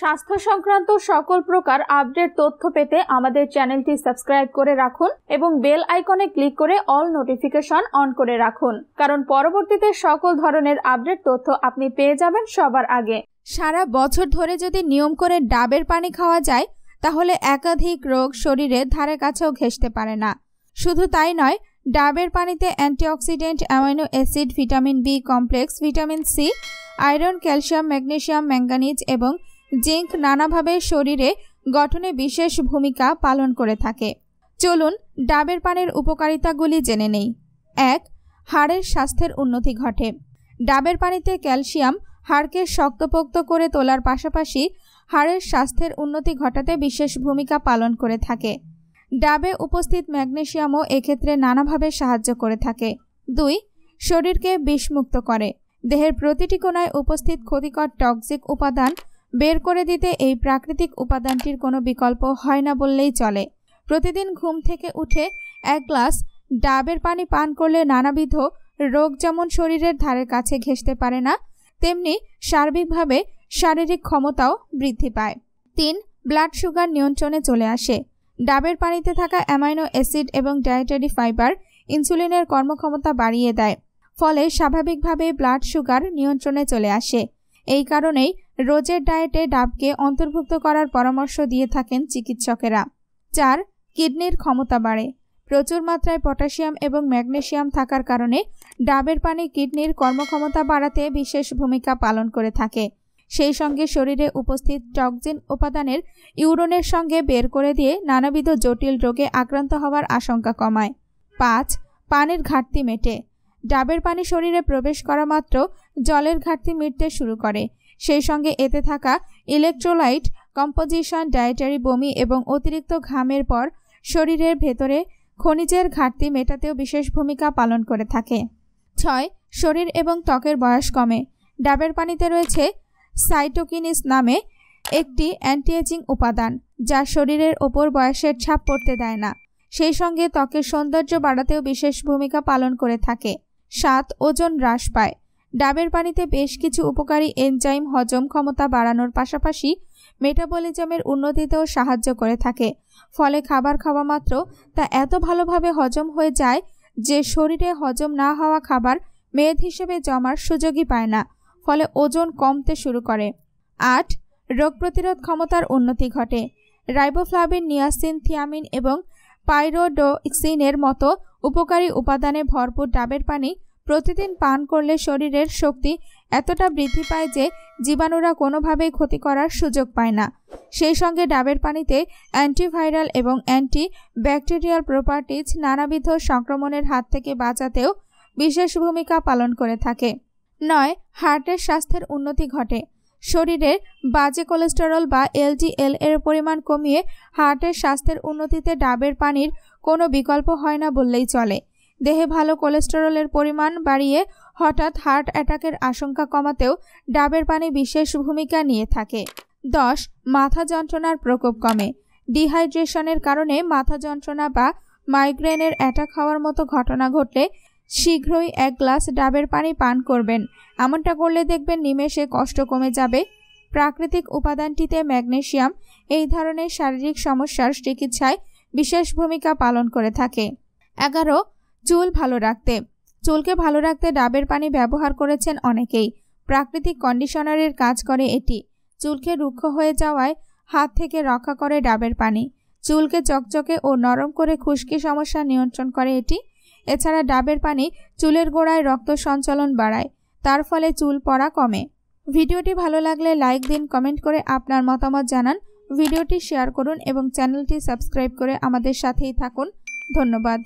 স্বাস্থ্য সংক্রান্ত সকল প্রকার আপডেট তথ্য পেতে আমাদের চ্যানেলটি সাবস্ক্রাইব করে রাখুন এবং বেল আইকনে ক্লিক করে অল নোটিফিকেশন অন করে রাখুন কারণ পরবর্তীতে সকল ধরনের আপডেট তথ্য আপনি পেয়ে যাবেন সবার আগে সারা বছর ধরে যদি নিয়ম করে ডাবের পানি খাওয়া যায় তাহলে একাধিক রোগ শরীরে ধারে কাছেও ঘেসতে পারে না শুধু তাই নয় ডাবের পানিতে antioxidant amino acid vitamin B complex vitamin C iron calcium magnesium manganese এবং জিঙ্ক নানাভাবে শরীরে গঠনে বিশেষ ভূমিকা পালন করে থাকে চলুন ডাবের পানের উপকারিতাগুলি জেনে নেই এক হাড়ের স্বাস্থ্যের উন্নতি ঘটে ডাবের পানিতে ক্যালসিয়াম হাড়কে শক্তপোক্ত করে তোলার পাশাপাশি হাড়ের স্বাস্থ্যের উন্নতি ঘটাতে বিশেষ ভূমিকা পালন করে থাকে ডাবে উপস্থিত ম্যাগনেশিয়ামও এক্ষেত্রে নানাভাবে সাহায্য করে থাকে দুই শরীরকে বিষমুক্ত করে দেহের প্রতিটি কোনায় উপস্থিত ক্ষতিকর টক্সিক উপাদান বের করে দিতে এই প্রাকৃতিক উপাদানটির কোনো বিকল্প হয় না বললেই চলে প্রতিদিন ঘুম থেকে উঠে এক গ্লাস ডাবের পানি পান করলে নানাবিধ রোগ যেমন শরীরের ধারের কাছে ঘেঁষতে পারে না তেমনি সার্বিকভাবে শারীরিক ক্ষমতাও বৃদ্ধি পায় তিন ব্লাড সুগার নিয়ন্ত্রণে চলে আসে ডাবের পানিতে থাকা অ্যামাইনো অ্যাসিড এবং ডায়েটারি ফাইবার ইনসুলিনের কর্মক্ষমতা বাড়িয়ে দেয় ফলে স্বাভাবিকভাবে ব্লাড সুগার নিয়ন্ত্রণে চলে আসে এই কারণেই রোজের ডায়েটে ডাবকে অন্তর্ভুক্ত করার পরামর্শ দিয়ে থাকেন চিকিৎসকেরা চার কিডনির ক্ষমতা বাড়ে প্রচুর মাত্রায় পটাশিয়াম এবং ম্যাগনেশিয়াম থাকার কারণে ডাবের পানি কিডনির কর্মক্ষমতা বাড়াতে বিশেষ ভূমিকা পালন করে থাকে সেই সঙ্গে শরীরে উপস্থিত টক্সিন উপাদানের ইউরোনের সঙ্গে বের করে দিয়ে নানাবিধ জটিল রোগে আক্রান্ত হওয়ার আশঙ্কা কমায় পাঁচ পানির ঘাটতি মেটে ডাবের পানি শরীরে প্রবেশ করা মাত্র জলের ঘাটতি মিটতে শুরু করে সেই সঙ্গে এতে থাকা ইলেকট্রোলাইট কম্পোজিশন ডায়েটারি বমি এবং অতিরিক্ত ঘামের পর শরীরের ভেতরে খনিজের ঘাটতি মেটাতেও বিশেষ ভূমিকা পালন করে থাকে ছয় শরীর এবং ত্বকের বয়স কমে ডাবের পানিতে রয়েছে সাইটোকিনিস নামে একটি অ্যান্টিএজিং উপাদান যা শরীরের ওপর বয়সের ছাপ পড়তে দেয় না সেই সঙ্গে ত্বকের সৌন্দর্য বাড়াতেও বিশেষ ভূমিকা পালন করে থাকে সাত ওজন হ্রাস পায় ডাবের পানিতে বেশ কিছু উপকারী এনজাইম হজম ক্ষমতা বাড়ানোর পাশাপাশি মেটাবলিজমের উন্নতিতেও সাহায্য করে থাকে ফলে খাবার খাওয়া মাত্র তা এত ভালোভাবে হজম হয়ে যায় যে শরীরে হজম না হওয়া খাবার মেদ হিসেবে জমার সুযোগই পায় না ফলে ওজন কমতে শুরু করে আট রোগ প্রতিরোধ ক্ষমতার উন্নতি ঘটে রাইবোফ্লাভিন নিয়াসিন থিয়ামিন এবং পাইরোডোক্সিনের মতো উপকারী উপাদানে ভরপুর ডাবের পানি প্রতিদিন পান করলে শরীরের শক্তি এতটা বৃদ্ধি পায় যে জীবাণুরা কোনোভাবেই ক্ষতি করার সুযোগ পায় না সেই সঙ্গে ডাবের পানিতে অ্যান্টিভাইরাল এবং অ্যান্টি ব্যাকটেরিয়াল প্রপার্টিজ নানাবিধ সংক্রমণের হাত থেকে বাঁচাতেও বিশেষ ভূমিকা পালন করে থাকে নয় হার্টের স্বাস্থ্যের উন্নতি ঘটে শরীরের বাজে কোলেস্টেরল বা এল এর পরিমাণ কমিয়ে হার্টের স্বাস্থ্যের উন্নতিতে ডাবের পানির কোনো বিকল্প হয় না বললেই চলে দেহে ভালো কোলেস্টেরলের পরিমাণ বাড়িয়ে হঠাৎ হার্ট অ্যাটাকের আশঙ্কা কমাতেও ডাবের পানি বিশেষ ভূমিকা নিয়ে থাকে দশ মাথা যন্ত্রণার প্রকোপ কমে ডিহাইড্রেশনের কারণে মাথা যন্ত্রণা বা মাইগ্রেনের অ্যাটাক হওয়ার মতো ঘটনা ঘটলে শীঘ্রই এক গ্লাস ডাবের পানি পান করবেন এমনটা করলে দেখবেন নিমেষে কষ্ট কমে যাবে প্রাকৃতিক উপাদানটিতে ম্যাগনেশিয়াম এই ধরনের শারীরিক সমস্যার চিকিৎসায় বিশেষ ভূমিকা পালন করে থাকে এগারো চুল ভালো রাখতে চুলকে ভালো রাখতে ডাবের পানি ব্যবহার করেছেন অনেকেই প্রাকৃতিক কন্ডিশনারের কাজ করে এটি চুলকে রুক্ষ হয়ে যাওয়ায় হাত থেকে রক্ষা করে ডাবের পানি চুলকে চকচকে ও নরম করে খুশকি সমস্যা নিয়ন্ত্রণ করে এটি এছাড়া ডাবের পানি চুলের গোড়ায় রক্ত সঞ্চালন বাড়ায় তার ফলে চুল পড়া কমে ভিডিওটি ভালো লাগলে লাইক দিন কমেন্ট করে আপনার মতামত জানান ভিডিওটি শেয়ার করুন এবং চ্যানেলটি সাবস্ক্রাইব করে আমাদের সাথেই থাকুন ধন্যবাদ